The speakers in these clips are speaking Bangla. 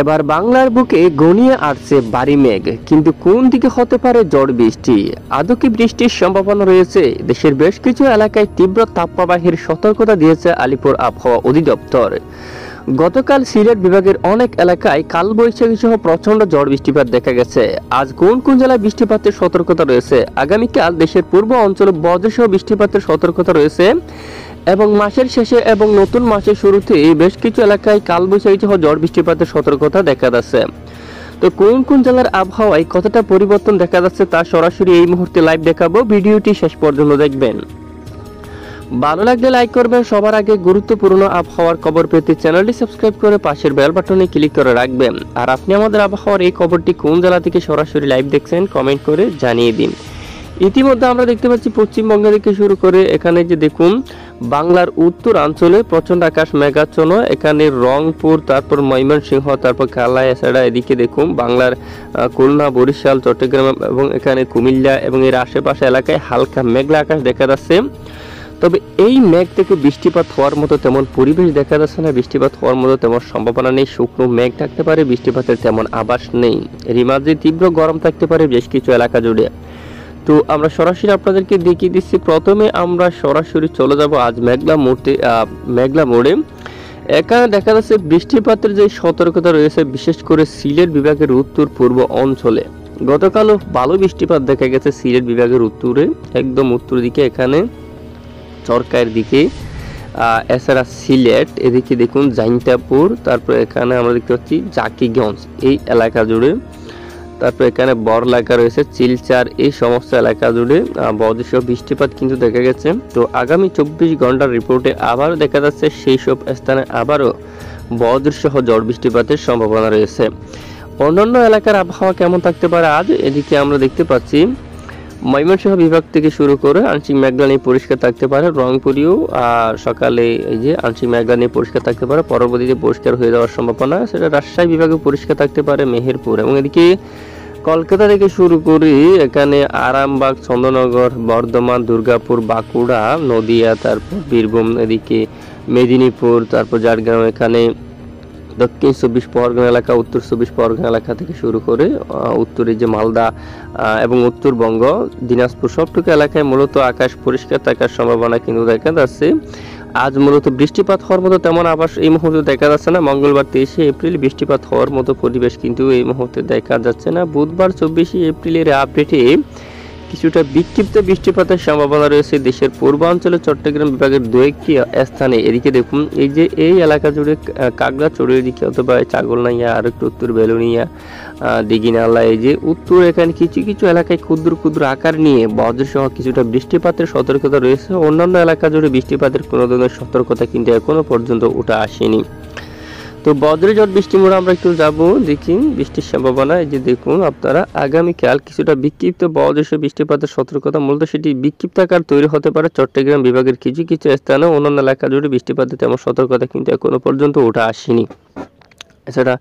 এবার বাংলার বুকে গনিয়ে আসছে বাড়ি মেঘ কিন্তু কোন দিকে হতে পারে ঝড় বৃষ্টি আদকি বৃষ্টির সম্ভাবনা রয়েছে দেশের বেশ কিছু এলাকায় তীব্র তাপপ্রবাহের সতর্কতা দিয়েছে আলিপুর আবহাওয়া অধিদপ্তর গতকাল সিলেট বিভাগের অনেক এলাকায় কালবৈশাখী সহ প্রচন্ড ঝড় বৃষ্টিপাত দেখা গেছে আজ কোন কোন জেলায় বৃষ্টিপাতের সতর্কতা রয়েছে আগামীকাল দেশের পূর্ব অঞ্চলে বজ্রসহ বৃষ্টিপাতের সতর্কতা রয়েছে এবং মাসের শেষে এবং নতুন মাসের শুরুতে বেশ কিছু এলাকায় কালবৈশাখী সহ ঝড় বৃষ্টিপাতের সতর্কতা দেখা যাচ্ছে তো কোন কোন জেলার আবহাওয়ায় কতটা পরিবর্তন দেখা যাচ্ছে তা সরাসরি এই মুহূর্তে লাইভ দেখাবো ভিডিওটি শেষ পর্যন্ত দেখবেন ভালো লাগলে লাইক করবেন সবার আগে গুরুত্বপূর্ণ আবহাওয়ার খবর পেতে চ্যানেলটি সাবস্ক্রাইব করে পাশের বেল বাটনে ক্লিক করে রাখবেন আর আপনি আমাদের আবহাওয়ার এই খবরটি কোন জেলা থেকে সরাসরি লাইভ দেখছেন কমেন্ট করে জানিয়ে দিন ইতিমধ্যে আমরা দেখতে পাচ্ছি পশ্চিমবঙ্গ থেকে শুরু করে এখানে যে দেখুন বাংলার উত্তরাঞ্চলে প্রচণ্ড আকাশ মেঘাচ্ছন্ন এখানে রংপুর তারপর ময়মনসিংহ তারপর কালাই এছাড়া এদিকে দেখুন বাংলার খুলনা বরিশাল চট্টগ্রাম এবং এখানে কুমিল্লা এবং এর আশেপাশে এলাকায় হালকা মেঘলা আকাশ দেখা যাচ্ছে তবে এই মেঘ থেকে বৃষ্টিপাত হওয়ার মতো তেমন পরিবেশ দেখা যাচ্ছে না বৃষ্টিপাত হওয়ার মতো তেমন সম্ভাবনা নেই শুকনো মেঘ থাকতে পারে বৃষ্টিপাতের তেমন আবাস নেই রিমাজে তীব্র গরম থাকতে পারে বেশ কিছু এলাকা জুড়ে তো আমরা সরাসরি আপনাদেরকে দেখিয়ে দিচ্ছি প্রথমে আমরা সরাসরি চলে যাব আজ মেঘলা মোড়তে মেঘলা মোড়ে এখানে দেখা যাচ্ছে বৃষ্টিপাতের যে সতর্কতা রয়েছে বিশেষ করে সিলেট বিভাগের উত্তর পূর্ব অঞ্চলে গতকালও ভালো বৃষ্টিপাত দেখা গেছে সিলেট বিভাগের উত্তরে একদম উত্তর দিকে এখানে চরকায়ের দিকে এছাড়া সিলেট এদিকে দেখুন জাইন্টাপুর তারপর এখানে আমরা দেখতে পাচ্ছি জাকিগঞ্জ এই এলাকা জুড়ে তারপর এখানে বড় এলাকা রয়েছে চিলচার এই সমস্ত এলাকা জুড়ে বদৃশ্য বৃষ্টিপাত কিন্তু দেখা গেছে তো আগামী চব্বিশ ঘন্টার রিপোর্টে আবারও দেখা যাচ্ছে সেই সব স্থানে আবারও বদৃশ্যহ ঝড় বৃষ্টিপাতের সম্ভাবনা রয়েছে অন্যান্য এলাকার আবহাওয়া কেমন থাকতে পারে আজ এদিকে আমরা দেখতে পাচ্ছি ময়মনসিংহ বিভাগ থেকে শুরু করে আংশিক মেঘলানি নিয়ে পরিষ্কার থাকতে পারে রংপুরিও আর সকালে এই যে আংশিক মেঘলানি নিয়ে পরিষ্কার থাকতে পারে পরবর্তীতে পরিষ্কার হয়ে যাওয়ার সম্ভাবনা সেটা রাজশাহী বিভাগে পরিষ্কার থাকতে পারে মেহেরপুর এবং এদিকে কলকাতা থেকে শুরু করে এখানে আরামবাগ চন্দ্রনগর বর্ধমান দুর্গাপুর বাঁকুড়া নদিয়া তারপর বীরভূম এদিকে মেদিনীপুর তারপর ঝাড়গ্রাম এখানে দক্ষিণ চব্বিশ পরগনা এলাকা উত্তর চব্বিশ পরগনা এলাকা থেকে শুরু করে উত্তরে যে মালদা এবং উত্তরবঙ্গ দিনাজপুর সবটুকু এলাকায় মূলত আকাশ পরিষ্কার থাকার সম্ভাবনা কিন্তু দেখা যাচ্ছে আজ মূলত বৃষ্টিপাত হওয়ার মতো তেমন আবাস এই মুহূর্তে দেখা যাচ্ছে না মঙ্গলবার তেইশে এপ্রিল বৃষ্টিপাত হওয়ার মতো পরিবেশ কিন্তু এই মুহূর্তে দেখা যাচ্ছে না বুধবার চব্বিশে এপ্রিলের আপডেটে কিছুটা বিক্ষিপ্ত বৃষ্টিপাতের সম্ভাবনা রয়েছে দেশের পূর্বাঞ্চলে চট্টগ্রাম বিভাগের দু একটি স্থানে এদিকে দেখুন এই যে এই এলাকা জুড়ে কাগড়াচড়ির দিকে অথবা চাগলনাইয়া আর একটু উত্তর বেলুনিয়া দিঘিনালা এই যে উত্তর এখানে কিছু কিছু এলাকায় ক্ষুদ্র ক্ষুদ্র আকার নিয়ে বজ্রসহ কিছুটা বৃষ্টিপাতের সতর্কতা রয়েছে অন্যান্য এলাকা জুড়ে বৃষ্টিপাতের কোনো ধরনের সতর্কতা কিন্তু এখনও পর্যন্ত ওটা আসেনি তো বৃষ্টি মোড়ে আমরা একটু যাব দেখি বৃষ্টির সম্ভাবনা এই যে দেখুন আপনারা আগামীকাল কিছুটা বিক্ষিপ্ত বজ্রস বৃষ্টিপাতের সতর্কতা মূলত সেটি বিক্ষিপ্ত আকার তৈরি হতে পারে চট্টগ্রাম বিভাগের কিছু কিছু স্থানে অন্যান্য এলাকা জুড়ে বৃষ্টিপাতে তেমন সতর্কতা কিন্তু এখনো পর্যন্ত ওঠা আসেনি এছাড়া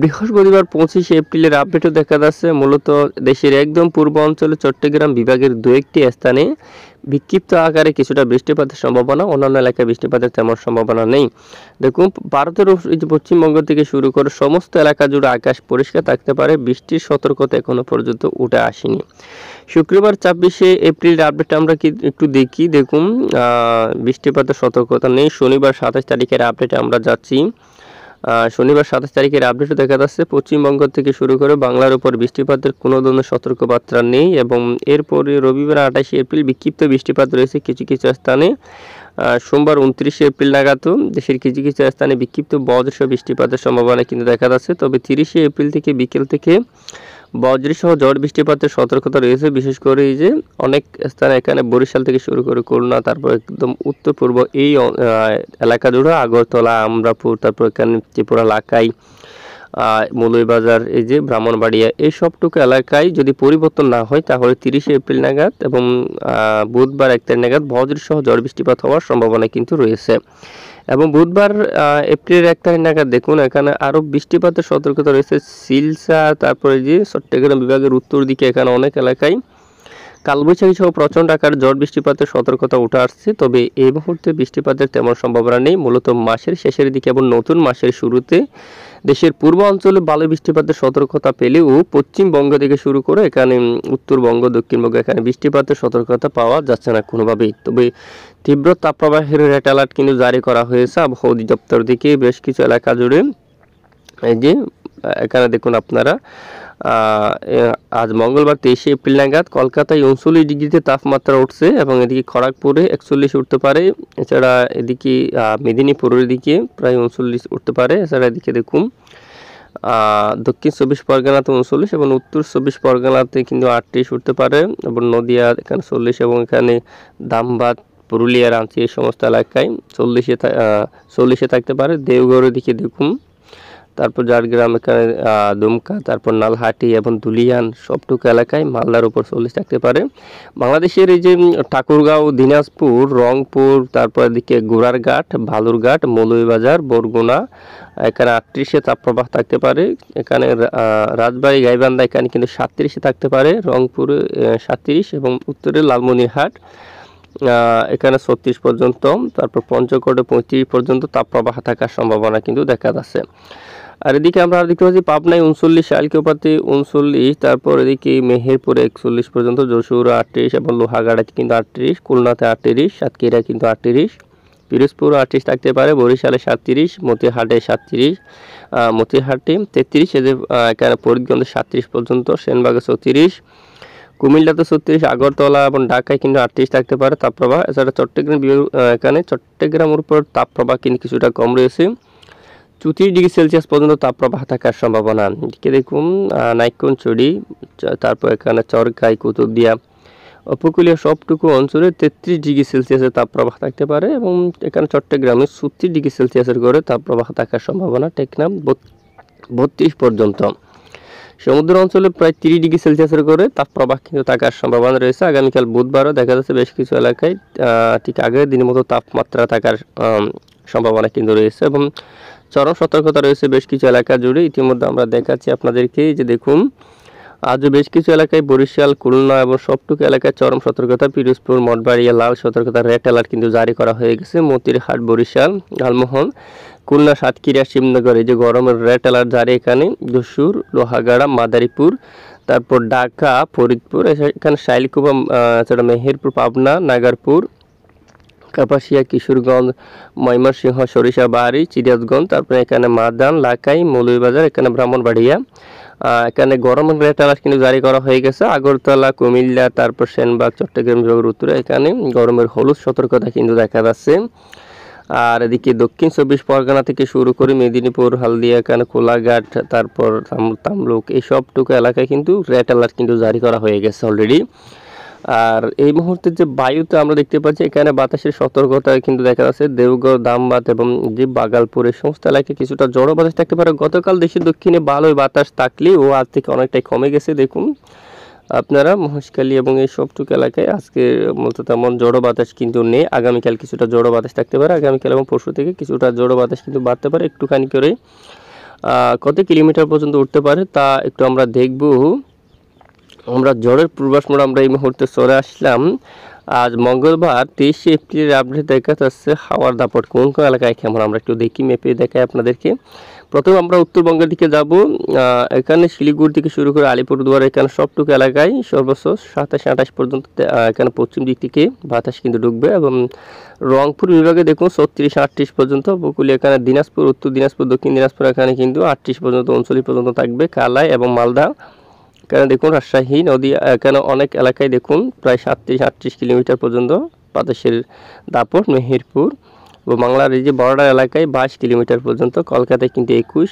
বৃহস্পতিবার পঁচিশে এপ্রিলের আপডেটও দেখা যাচ্ছে মূলত দেশের একদম পূর্ব অঞ্চলে চট্টগ্রাম বিভাগের দু একটি স্থানে বিক্ষিপ্ত আকারে কিছুটা বৃষ্টিপাতের সম্ভাবনা অন্যান্য এলাকায় বৃষ্টিপাতের তেমন সম্ভাবনা নেই দেখুন ভারতের পশ্চিমবঙ্গ থেকে শুরু করে সমস্ত এলাকা জুড়ে আকাশ পরিষ্কার থাকতে পারে বৃষ্টির সতর্কতা এখনও পর্যন্ত উঠে আসেনি শুক্রবার ছাব্বিশে এপ্রিল আপডেট আমরা কি একটু দেখি দেখুন বৃষ্টিপাতের সতর্কতা নেই শনিবার সাতাশ তারিখের আপডেটে আমরা যাচ্ছি শনিবার সাতাশ তারিখের আপডেটও দেখা যাচ্ছে পশ্চিমবঙ্গ থেকে শুরু করে বাংলার উপর বৃষ্টিপাতের কোনো ধরনের সতর্কবার্তা নেই এবং এরপরে রবিবার আঠাশে এপ্রিল বিক্ষিপ্ত বৃষ্টিপাত রয়েছে কিছু কিছু স্থানে সোমবার উনত্রিশে এপ্রিল নাগাদ দেশের কিছু কিছু স্থানে বিক্ষিপ্ত বজ্রসহ বৃষ্টিপাতের সম্ভাবনা কিন্তু দেখা যাচ্ছে তবে তিরিশে এপ্রিল থেকে বিকেল থেকে বজ্রসহ ঝড় বৃষ্টিপাতের সতর্কতা রয়েছে বিশেষ করে এই যে অনেক স্থানে এখানে বরিশাল থেকে শুরু করে করুণা তারপর একদম উত্তর পূর্ব এই এলাকা জুড়ে আগরতলা আমরাপুর তারপর এখানে ত্রিপুরা লাকাই মৌলবাজার এই যে ব্রাহ্মণবাড়িয়া এই সবটুকু এলাকায় যদি পরিবর্তন না হয় তাহলে তিরিশে এপ্রিল নাগাদ এবং বুধবার এক তারিখ নাগাদ বজ্রসহ ঝড় বৃষ্টিপাত হওয়ার সম্ভাবনা কিন্তু রয়েছে এবং বুধবার এপ্রিলের এক তারিখ নাগাদ দেখুন এখানে আরও বৃষ্টিপাতের সতর্কতা রয়েছে শিলসা তারপরে যে চট্টগ্রাম বিভাগের উত্তর দিকে এখানে অনেক এলাকায় কালবৈশাখী সহ প্রচণ্ড আকার ঝড় বৃষ্টিপাতের সতর্কতা উঠে আসছে তবে এই মুহূর্তে বৃষ্টিপাতের তেমন সম্ভাবনা নেই মূলত মাসের শেষের দিকে এবং নতুন মাসের শুরুতে দেশের পূর্ব অঞ্চলে বালু বৃষ্টিপাতের সতর্কতা পেলেও পশ্চিমবঙ্গ থেকে শুরু করে এখানে উত্তরবঙ্গ দক্ষিণবঙ্গ এখানে বৃষ্টিপাতের সতর্কতা পাওয়া যাচ্ছে না কোনোভাবেই তবে তীব্র তাপপ্রবাহের রেড অ্যালার্ট কিন্তু জারি করা হয়েছে আবহাওয়া অধিদপ্তর থেকে বেশ কিছু এলাকা জুড়ে এই যে এখানে দেখুন আপনারা আজ মঙ্গলবার তেইশে এপ্রিল নাগাদ কলকাতায় উনচল্লিশ ডিগ্রিতে তাপমাত্রা উঠছে এবং এদিকে খড়াকপুরে একচল্লিশ উঠতে পারে এছাড়া এদিকে মেদিনীপুরের দিকে প্রায় উনচল্লিশ উঠতে পারে এছাড়া এদিকে দেখুন দক্ষিণ চব্বিশ পরগনাতে উনচল্লিশ এবং উত্তর চব্বিশ পরগনাতে কিন্তু আটত্রিশ উঠতে পারে এবং নদিয়া এখানে চল্লিশ এবং এখানে দামবাদ পুরুলিয়া রাঁচি এই সমস্ত এলাকায় চল্লিশে চল্লিশে থাকতে পারে দেওঘরের দিকে দেখুন তারপর ঝাড়গ্রাম এখানে দুমকা তারপর নালহাটি এবং দুলিয়ান সবটুকু এলাকায় মালদার উপর চল্লিশ থাকতে পারে বাংলাদেশের এই যে ঠাকুরগাঁও দিনাজপুর রংপুর তারপর এদিকে গোড়ারঘাট ভালুরঘাট মৌলভীবাজার বরগুনা এখানে আটত্রিশে তাপপ্রবাহ থাকতে পারে এখানে রাজবাড়ি গাইবান্ধা এখানে কিন্তু সাতত্রিশে থাকতে পারে রংপুরে সাতত্রিশ এবং উত্তরে লালমনিরহাট এখানে ছত্রিশ পর্যন্ত তারপর পঞ্চকোটে পঁয়ত্রিশ পর্যন্ত তাপপ্রবাহ থাকার সম্ভাবনা কিন্তু দেখা যাচ্ছে আর এদিকে আমরা দেখতে পাচ্ছি পাবনায় উনচল্লিশ আলকে উনচল্লিশ তারপর এদিকে মেহেরপুরে একচল্লিশ পর্যন্ত যশোর আটত্রিশ এবং লোহাগাড়াতে কিন্তু আটত্রিশ খুলনাতে আটত্রিশ সাতক্ষীরা কিন্তু আটত্রিশ পিরোজপুর আটত্রিশ থাকতে পারে বরিশালে সাতত্রিশ মতিহাটে সাতত্রিশ মতিহাটে তেত্রিশ এদের এখানে ফরিদগঞ্জে সাতত্রিশ পর্যন্ত সেনবাগে চৌত্রিশ কুমিল্লাতে ছত্রিশ আগরতলা এবং ঢাকায় কিন্তু আটত্রিশ থাকতে পারে তাপপ্রবাহ এছাড়া চট্টগ্রাম এখানে চট্টগ্রামের উপর তাপপ্রবাহ কিন্তু কিছুটা কম রয়েছে চৌত্রিশ ডিগ্রি সেলসিয়াস পর্যন্ত তাপপ্রবাহ থাকার সম্ভাবনা এদিকে দেখুন চড়ি তারপর এখানে চরকাই কুতুবদিয়া উপকূলীয় সবটুকু অঞ্চলে তেত্রিশ ডিগ্রি সেলসিয়াসের তাপপ্রবাহ থাকতে পারে এবং এখানে চট্টগ্রামে ছত্রিশ ডিগ্রি সেলসিয়াসের গড়ে তাপপ্রবাহ থাকার সম্ভাবনা টেকনাম বত্রিশ পর্যন্ত সমুদ্র অঞ্চলে প্রায় তিরিশ ডিগ্রি সেলসিয়াসের করে তাপপ্রবাহ কিন্তু থাকার সম্ভাবনা রয়েছে আগামীকাল বুধবারও দেখা যাচ্ছে বেশ কিছু এলাকায় ঠিক আগের দিনের মতো তাপমাত্রা থাকার সম্ভাবনা কিন্তু রয়েছে এবং চরম সতর্কতা রয়েছে বেশ কিছু এলাকা জুড়ে ইতিমধ্যে আমরা দেখাচ্ছি আপনাদেরকে যে দেখুন আজও বেশ কিছু এলাকায় বরিশাল খুলনা এবং সবটুকু এলাকায় চরম সতর্কতা পিরোজপুর মঠবাড়িয়া লাল সতর্কতা রেড অ্যালার্ট কিন্তু জারি করা হয়ে গেছে মতিরহাট বরিশাল লালমোহন খুলনা সাতক্ষীরা শিবনগর এই যে গরমের রেড অ্যালার্ট জারি এখানে দুসুর লোহাগাড়া মাদারীপুর তারপর ঢাকা ফরিদপুর এখানে শাইলকুপা এছাড়া মেহেরপুর পাবনা নাগারপুর কাপাসিয়া কিশোরগঞ্জ ময়মনসিংহ বাড়ি চিরাজগঞ্জ তারপরে এখানে মাদান লাকাই মৌলভীবাজার এখানে ব্রাহ্মণবাড়িয়া এখানে গরম রেড কিন্তু জারি করা হয়ে গেছে আগরতলা কুমিল্লা তারপর সেনবাগ চট্টগ্রাম বিভাগের উত্তরে এখানে গরমের হলুদ সতর্কতা কিন্তু দেখা যাচ্ছে আর এদিকে দক্ষিণ চব্বিশ পরগনা থেকে শুরু করে মেদিনীপুর হালদিয়া এখানে কোলাঘাট তারপর তামলুক এইসবটুকু এলাকায় কিন্তু রেড অ্যালার্ট কিন্তু জারি করা হয়ে গেছে অলরেডি আর এই মুহূর্তে যে বায়ুতে আমরা দেখতে পাচ্ছি এখানে বাতাসের সতর্কতা কিন্তু দেখা যাচ্ছে দেওগড় দামবাত এবং যে বাগালপুর এই সমস্ত এলাকায় কিছুটা জড়ো বাতাস থাকতে পারে গতকাল দেশের দক্ষিণে ভালোই বাতাস থাকলে ও আজ থেকে অনেকটাই কমে গেছে দেখুন আপনারা মহেশখালী এবং এই সবটুকু এলাকায় আজকে মূলত তেমন জড়ো বাতাস কিন্তু নেই আগামীকাল কিছুটা জড়ো বাতাস থাকতে পারে আগামীকাল এবং পরশু থেকে কিছুটা জড়ো বাতাস কিন্তু বাড়তে পারে একটুখানি করে কত কিলোমিটার পর্যন্ত উঠতে পারে তা একটু আমরা দেখবো আমরা জ্বরের পূর্বাস মোড় আমরা এই মুহূর্তে চলে আসলাম আজ মঙ্গলবার তেইশে এপ্রিলের আপডেট দেখা যাচ্ছে হাওয়ার দাপট কোন কোন এলাকায় কেমন আমরা একটু দেখি মেপে দেখাই আপনাদেরকে প্রথমে আমরা উত্তরবঙ্গের দিকে যাব এখানে শিলিগুড়ি থেকে শুরু করে আলিপুরদুয়ার এখানে সবটুকু এলাকায় সর্বোচ্চ সাতাশ আঠাশ পর্যন্ত এখানে পশ্চিম দিক থেকে বাতাস কিন্তু ঢুকবে এবং রংপুর বিভাগে দেখুন ছত্রিশ আটত্রিশ পর্যন্ত উপকূলে এখানে দিনাজপুর উত্তর দিনাজপুর দক্ষিণ দিনাজপুর এখানে কিন্তু আটত্রিশ পর্যন্ত উনচল্লিশ পর্যন্ত থাকবে কালাই এবং মালদা কেন দেখুন রাজশাহী নদী কেন অনেক এলাকায় দেখুন প্রায় সাতত্রিশ আটত্রিশ কিলোমিটার পর্যন্ত বাতাসের দাপট মেহেরপুর এবং বাংলার এই যে বর্ডার এলাকায় বাইশ কিলোমিটার পর্যন্ত কলকাতায় কিন্তু একুশ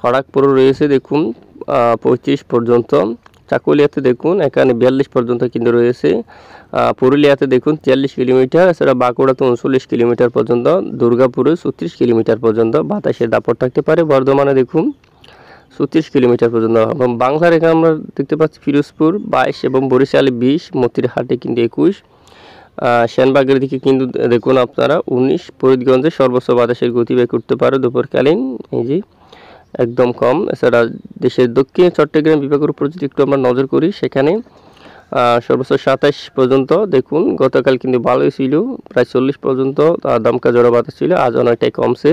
খড়াকপুরও রয়েছে দেখুন পঁয়ত্রিশ পর্যন্ত চাকুলিয়াতে দেখুন এখানে বিয়াল্লিশ পর্যন্ত কিন্তু রয়েছে পুরুলিয়াতে দেখুন তিয়াল্লিশ কিলোমিটার এছাড়া বাঁকুড়াতে উনচল্লিশ কিলোমিটার পর্যন্ত দুর্গাপুরে ছত্রিশ কিলোমিটার পর্যন্ত বাতাসের দাপট থাকতে পারে বর্ধমানে দেখুন চৌত্রিশ কিলোমিটার পর্যন্ত এবং বাংলার এখানে আমরা দেখতে পাচ্ছি ফিরোজপুর বাইশ এবং বরিশালে বিশ মতিরহাটে কিন্তু একুশ শ্যানবাগের দিকে কিন্তু দেখুন আপনারা উনিশ ফরিদগঞ্জে সর্বোচ্চ বাতাসের গতিবেগ করতে পারে দুপুরকালীন এই যে একদম কম এছাড়া দেশের দক্ষিণ চট্টগ্রাম বিভাগের উপর যদি একটু আমরা নজর করি সেখানে সর্বোচ্চ সাতাশ পর্যন্ত দেখুন গতকাল কিন্তু ভালোই ছিল প্রায় চল্লিশ পর্যন্ত দামকা জড়ো বাতাস ছিল আজ অনেকটাই কমছে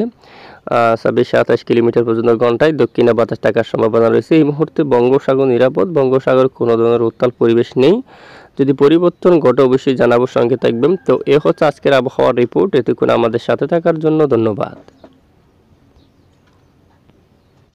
ছাব্বিশ সাতাশ কিলোমিটার পর্যন্ত ঘন্টায় দক্ষিণে বাতাস থাকার সম্ভাবনা রয়েছে এই মুহূর্তে বঙ্গসাগর নিরাপদ বঙ্গসাগর কোনো ধরনের উত্তাল পরিবেশ নেই যদি পরিবর্তন ঘটে অবশ্যই জানাবো সঙ্গে থাকবেন তো এ হচ্ছে আজকের আবহাওয়ার রিপোর্ট এতক্ষণ আমাদের সাথে থাকার জন্য ধন্যবাদ